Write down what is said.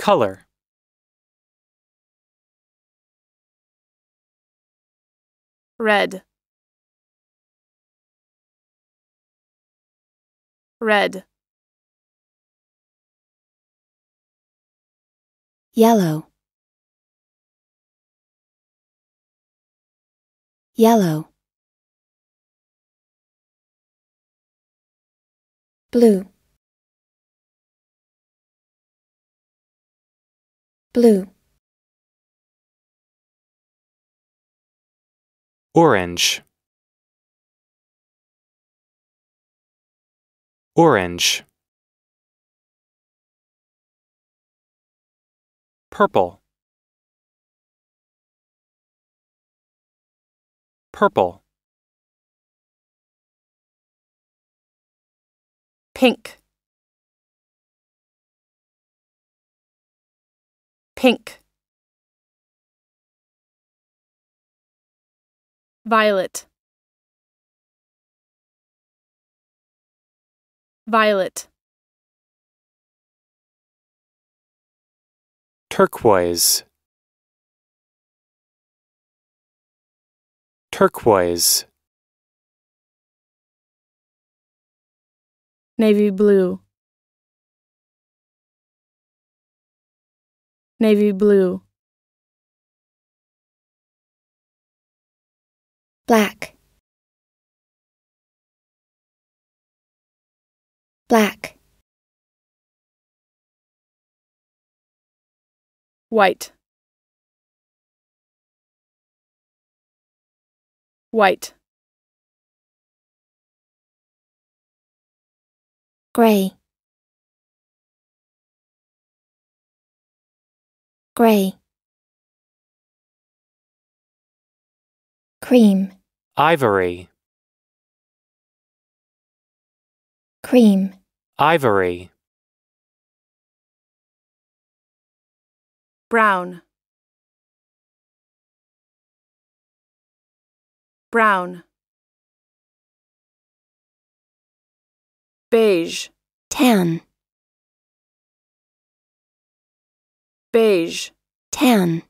Color Red Red Yellow Yellow Blue blue orange orange purple purple pink Pink. Violet. Violet. Turquoise. Turquoise. Navy blue. navy blue. Black, black. White, white. Gray. Grey. Cream. Ivory. Cream. Ivory. Brown. Brown. Beige. Tan. Beige. 10.